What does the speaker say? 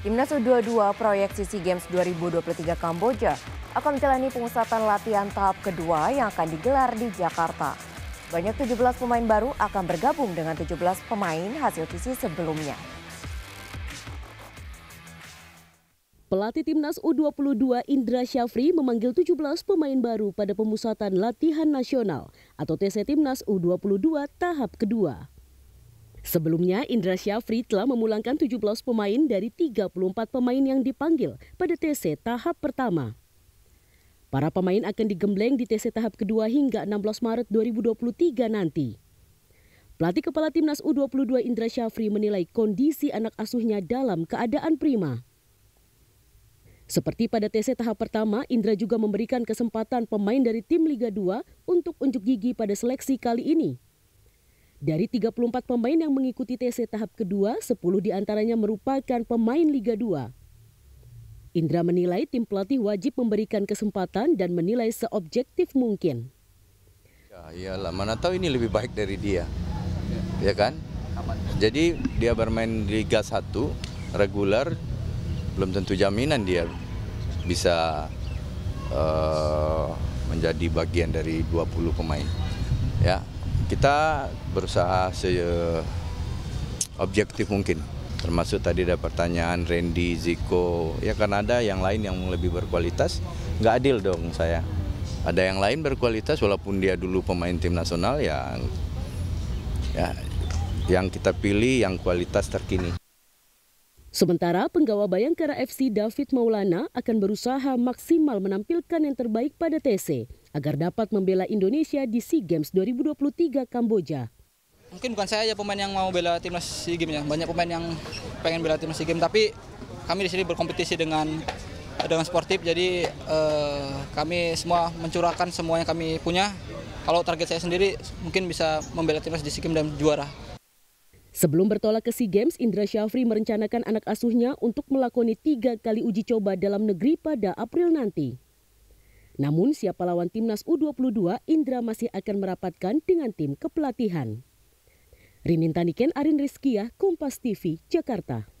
Timnas U22 proyek SEA Games 2023 Kamboja akan menjalani pengusatan latihan tahap kedua yang akan digelar di Jakarta. Banyak 17 pemain baru akan bergabung dengan 17 pemain hasil visi sebelumnya. Pelatih Timnas U22 Indra Syafri memanggil 17 pemain baru pada pemusatan latihan nasional atau TC Timnas U22 tahap kedua. Sebelumnya, Indra Syafri telah memulangkan 17 pemain dari 34 pemain yang dipanggil pada TC tahap pertama. Para pemain akan digembleng di TC tahap kedua hingga 16 Maret 2023 nanti. Pelatih Kepala Timnas U22 Indra Syafri menilai kondisi anak asuhnya dalam keadaan prima. Seperti pada TC tahap pertama, Indra juga memberikan kesempatan pemain dari tim Liga 2 untuk unjuk gigi pada seleksi kali ini. Dari 34 pemain yang mengikuti TC tahap kedua, 10 diantaranya merupakan pemain Liga 2. Indra menilai tim pelatih wajib memberikan kesempatan dan menilai seobjektif mungkin. Ya iyalah, mana tahu ini lebih baik dari dia, ya kan? Jadi dia bermain Liga 1, reguler, belum tentu jaminan dia bisa uh, menjadi bagian dari 20 pemain. Ya, kita berusaha seobjektif mungkin termasuk tadi ada pertanyaan Randy, Ziko, ya karena ada yang lain yang lebih berkualitas, nggak adil dong saya. Ada yang lain berkualitas walaupun dia dulu pemain tim nasional ya, ya yang kita pilih yang kualitas terkini. Sementara penggawa Bayangkara FC David Maulana akan berusaha maksimal menampilkan yang terbaik pada TC agar dapat membela Indonesia di SEA Games 2023 Kamboja. Mungkin bukan saya aja pemain yang mau bela timnas SEA Games ya. Banyak pemain yang pengen bela timnas SEA Games tapi kami di sini berkompetisi dengan dengan sportif jadi eh, kami semua mencurahkan semua yang kami punya. Kalau target saya sendiri mungkin bisa membela timnas di SEA Games dan juara. Sebelum bertolak ke SEA Games, Indra Syafri merencanakan anak asuhnya untuk melakoni tiga kali uji coba dalam negeri pada April nanti. Namun siapa lawan timnas U22, Indra masih akan merapatkan dengan tim kepelatihan. Rinintaniken Arin Rizkiah, Kompas TV, Jakarta.